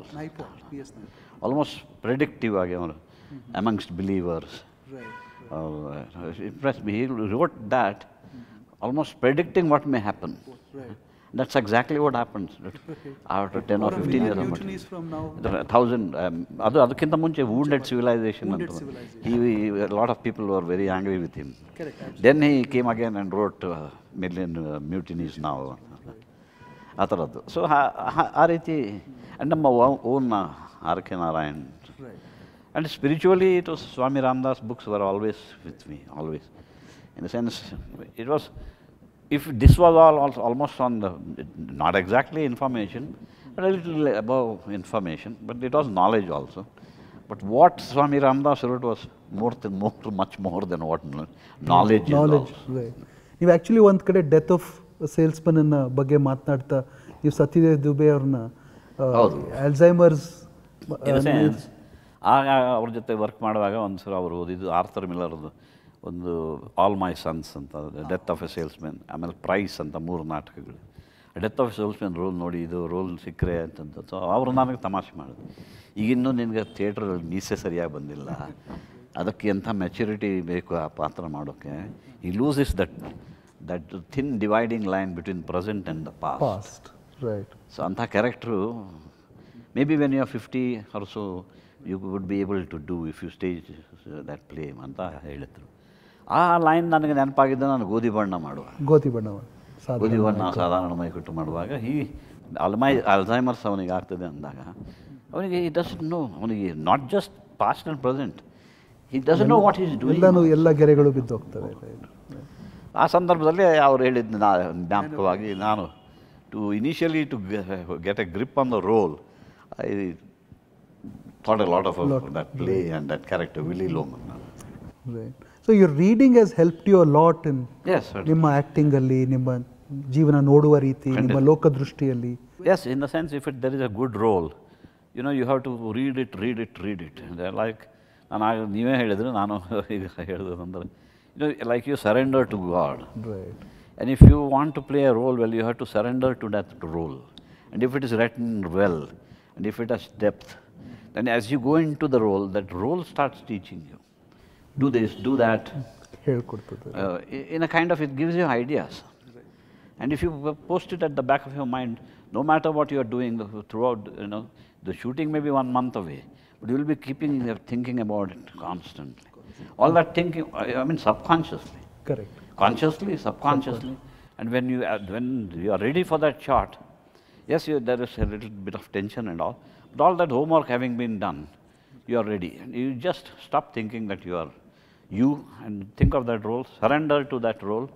ಆಲ್ಮೋಸ್ಟ್ ಪ್ರೆಡಿಕ್ಟಿವ್ ಆಗಿ ಅವರು -hmm. amongst believers. Right. right. Uh, oh, it impressed me. He wrote that mm -hmm. almost predicting what may happen. Right. That's exactly what happens after 10 or 15 years. Mutinies from now. The thousand, other other kinda munche wounded civilization. Wounded civilization. He, he, a lot of people were very angry with him. Correct. Then he came again and wrote uh, Million uh, Mutinies Now. ಆ ಥರದ್ದು so ಆ ರೀತಿ ನಮ್ಮ own R K Narayan and spiritually, it was Swami Ramdas' books were always with me, always. In a sense, it was, if this was all almost on the, not exactly information, but a little above information, but it was knowledge also. But what Swami Ramdas wrote was more than more, much more than what knowledge, knowledge Right. ನೀವು actually ಒಂದು ಕಡೆ death of ಸೇಲ್ಸ್ಮನನ್ನು ಬಗ್ಗೆ ಮಾತನಾಡ್ತಾ ನೀವು ಸತ್ಯದೇವ್ ದುಬೆ ಅವ್ರನ್ನ Alzheimer's uh, ಆಗ ಅವ್ರ ಜೊತೆ ವರ್ಕ್ ಮಾಡುವಾಗ ಒಂದು ಸಲ ಅವರು ಓದಿದ್ದು ಆರ್ಥರ್ ಮಿಲ್ಲರ್ದು ಒಂದು ಆಲ್ ಮೈ ಸನ್ಸ್ ಅಂತ ಡೆತ್ ಆಫ್ ಎ ಮ್ಯಾನ್ ಆಮೇಲೆ ಪ್ರೈಸ್ ಅಂತ ಮೂರು ನಾಟಕಗಳು ಡೆತ್ ಆಫ್ ಮ್ಯಾನ್ ರೋಲ್ ನೋಡಿ ಇದು ರೋಲ್ ಸಿಕ್ಕರೆ ಅಂತಂತ ಸೊ ಅವರು ನನಗೆ ತಮಾಷೆ ಮಾಡಿದ್ರು ಈಗಿನ್ನೂ ನಿನಗೆ ಥಿಯೇಟ್ರಲ್ಲಿ ಮೀಸೆ ಸರಿಯಾಗಿ ಬಂದಿಲ್ಲ ಅದಕ್ಕೆ ಎಂಥ ಮೆಚುರಿಟಿ ಬೇಕು ಆ ಪಾತ್ರ ಮಾಡೋಕ್ಕೆ ಈ loose is that that thin dividing line between present and the past right so ಅಂಥ character maybe when you are fifty or you would be able to do if you stage that play ಅಂತ ಹೇಳಿದರು ಆ line ನನಗೆ ನೆನಪಾಗಿದ್ದು ನಾನು ಗೋಧಿ ಬಣ್ಣ ಮಾಡುವ ಗೋಧಿ ಬಣ್ಣ ಗೋಧಿ ಬಣ್ಣ ಸಾಧಾರಣ ಮೈ ಕೊಟ್ಟು ಮಾಡುವಾಗ ಈ ಅಲ್ಮೈ ಅಲ್ಝೈಮರ್ಸ್ ಅವನಿಗೆ ಆಗ್ತದೆ ಅಂದಾಗ ಅವನಿಗೆ ಈ ಡಸ್ಟ್ ನೋ ಅವನಿಗೆ not just past and present he does know what is do ಎಲ್ಲನೂ ಎಲ್ಲ ಗೆರೆಗಳು ಬಿದ್ದು ಹೋಗ್ತವೆ ಆ ಸಂದರ್ಭದಲ್ಲಿ ಅವ್ರು ಹೇಳಿದ್ದು ನಾ ಜ್ಞಾಪಕವಾಗಿ ನಾನು to initially to get a grip on the role I lot of play and that character, Willy Loman. Right. So your help you a lot ನಿಮ್ಮ ಆ್ಯಕ್ಟಿಂಗಲ್ಲಿ ನಿಮ್ಮ ಜೀವನ ನೋಡುವ ರೀತಿ ನಿಮ್ಮ ಲೋಕದೃಷ್ಟಿಯಲ್ಲಿ yes in the sense if it there is a good role you know you have read it read it read it like ನಾನು ಆಗ ನೀವೇ ಹೇಳಿದರೆ ನಾನು ಈಗ ಹೇಳಿದಂದ್ರೆ you like you surrender to God right and if you want to play a role well you have to surrender to that role and if it is written well and if it has depth And as you go into the role, that role starts teaching you. Do this, do that. Uh, in a kind of, it gives you ideas. And if you post it at the back of your mind, no matter what you are doing throughout, you know, the shooting may be one month away, but you will be keeping thinking about it constantly. All that thinking, I mean, subconsciously. Correct. Consciously, subconsciously. And when you, uh, when you are ready for that shot, yes, you, there is a little bit of tension and all, all that homework having been done, you are ready. You just stop thinking that you are you and think of that role, surrender to that role,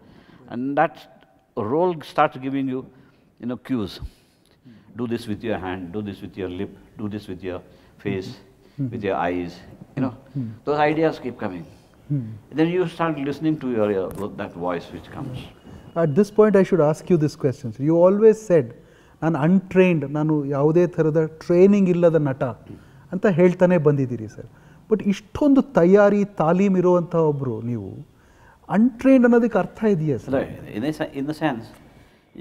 and that role starts giving you, you know, cues. Do this with your hand, do this with your lip, do this with your face, with your eyes. You know, those ideas keep coming. Then you start listening to your, your that voice which comes. At this point, I should ask you this question. You always said ನಾನು untrained ನಾನು ಯಾವುದೇ ಥರದ training ಇಲ್ಲದ ನಟ ಅಂತ ಹೇಳ್ತಾನೆ ಬಂದಿದ್ದೀರಿ sir but ಇಷ್ಟೊಂದು ತಯಾರಿ ತಾಲೀಮ್ ಇರುವಂಥ ಒಬ್ಬರು ನೀವು ಅನ್ಟ್ರೈನ್ಡ್ ಅನ್ನೋದಕ್ಕೆ ಅರ್ಥ ಇದೆಯಾ sir in in the sense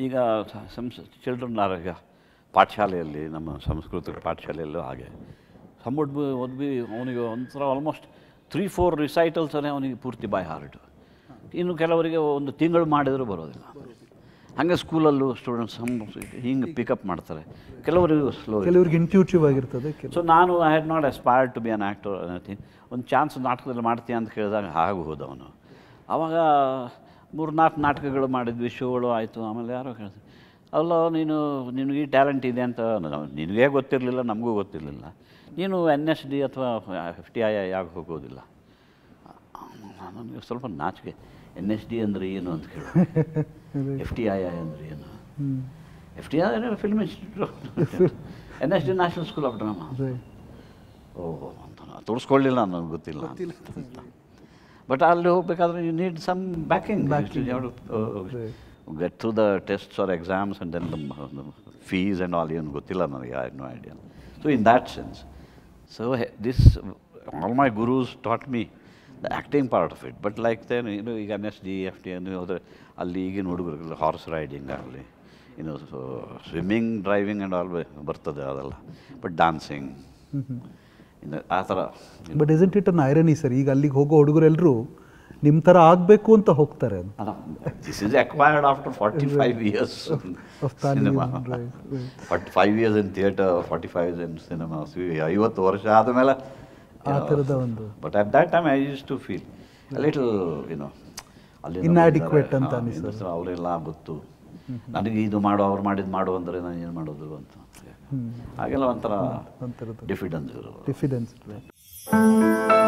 ಈಗ ಸಂಸ್ ಚಿಲ್ಡ್ರನ್ ಆರೋಗ್ಯ ಪಾಠಶಾಲೆಯಲ್ಲಿ ನಮ್ಮ ಸಂಸ್ಕೃತ ಪಾಠಶಾಲೆಯಲ್ಲೂ ಹಾಗೆ ಸಂಬುಡ್ಬಿ ಓದ್ಬಿ ಅವನಿಗೆ ಒಂಥರ ಆಲ್ಮೋಸ್ಟ್ ತ್ರೀ ಫೋರ್ ರಿಸೈಟಲ್ಸನ್ನೇ ಅವನಿಗೆ ಪೂರ್ತಿ ಬೈ ಹಾರ್ಟು ಇನ್ನು ಕೆಲವರಿಗೆ ಒಂದು ತಿಂಗಳು ಮಾಡಿದರೂ ಬರೋದಿಲ್ಲ ಹಾಗೆ ಸ್ಕೂಲಲ್ಲೂ ಸ್ಟೂಡೆಂಟ್ಸ್ ಹಿಂಗೆ ಪಿಕಪ್ ಮಾಡ್ತಾರೆ ಕೆಲವರಿಗೂ ಸ್ಲೋ ಕೆಲವ್ರಿಗೆ ಇಂಟ್ಯೂಟಿವ್ ಆಗಿರ್ತದೆ ಸೊ ನಾನು I had not aspire to be an actor ಒಂದು ಚಾನ್ಸ್ ನಾಟಕದಲ್ಲಿ ಮಾಡ್ತೀಯ ಅಂತ ಕೇಳಿದಾಗ ಹಾಗೆ ಹೋದ ಅವನು ಆವಾಗ ಮೂರು ನಾಲ್ಕು ನಾಟಕಗಳು ಮಾಡಿದ್ವಿ ಶೋಗಳು ಆಯಿತು ಆಮೇಲೆ ಯಾರೋ ಕೇಳ್ತಾರೆ ಅಲ್ಲ ನೀನು ನಿನಗೆ ಟ್ಯಾಲೆಂಟ್ ಇದೆ ಅಂತ ನಿನಗೇ ಗೊತ್ತಿರಲಿಲ್ಲ ನಮಗೂ ಗೊತ್ತಿರಲಿಲ್ಲ ನೀನು ಎನ್ ಎಸ್ ಡಿ ಅಥವಾ ಎಫ್ ಟಿ ಐ ಆಗಿ ಹೋಗೋದಿಲ್ಲ ನನಗೆ ಸ್ವಲ್ಪ ನಾಚಿಕೆ ಎನ್ ಎಸ್ ಡಿ ಅಂದರೆ ಏನು ಅಂತ ಕೇಳೋ ಎಫ್ ಟಿ ಐ ಐ ಅಂದರೆ ಏನು F T I film institute N S D national school of drama ಓಹೋ ಅಂತ ತೋರಿಸ್ಕೊಳ್ಳಿಲ್ಲ ನನಗೆ ಗೊತ್ತಿಲ್ಲ ಅಂತ ಬಟ್ ಅಲ್ಲಿ ಹೋಗಬೇಕಾದ್ರೆ you need some backing get through the tests or exams and then the fees and all ಏನು ಗೊತ್ತಿಲ್ಲ ನನಗೆ I no idea so in that sense so this all my gurus taught me the acting part of it but like then ಇನ್ನು ಈಗ N S D F T ಅಂದರೆ ಹೋದರೆ ಅಲ್ಲಿ ಈಗಿನ ಹುಡುಗರು ಹಾರ್ಸ್ ರೈಡಿಂಗ್ ಆಗಲಿ ಇನ್ನು ಸ್ವಿಮ್ಮಿಂಗ್ ಡ್ರೈವಿಂಗ್ ಆ್ಯಂಡ್ ಆಲ್ ಬರ್ತದೆ ಅದೆಲ್ಲ ಬಟ್ ಡ್ಯಾನ್ಸಿಂಗ್ ಇನ್ನು ಆ ಥರ but isn't it an irony sir ಈಗ ಅಲ್ಲಿಗೆ ಹೋಗೋ ಹುಡುಗರೆಲ್ಲರೂ ನಿಮ್ಮ ಥರ ಆಗಬೇಕು ಅಂತ ಹೋಗ್ತಾರೆ this is acquired after forty five years cinema forty five years in theatre forty five years in cinema ಐವತ್ತು ವರ್ಷ ಆದಮೇಲೆ ಆ ಒಂದು but at that time I use to feel little ಏನೋ ಅಲ್ಲಿ ಇನ್ಆಡಿಕ್ವೇಟ್ ಅಂತ ಅವರೆಲ್ಲ ಗೊತ್ತು ನನಗೆ ಇದು ಮಾಡು ಅವ್ರು ಮಾಡಿದ್ದು ಮಾಡು ಅಂದರೆ ನಾನು ಏನು ಮಾಡೋದು ಅಂತ ಹಾಗೆಲ್ಲ ಒಂಥರ ಡಿಫಿಡೆನ್ಸ್ ಡಿಫಿಡೆನ್ಸ್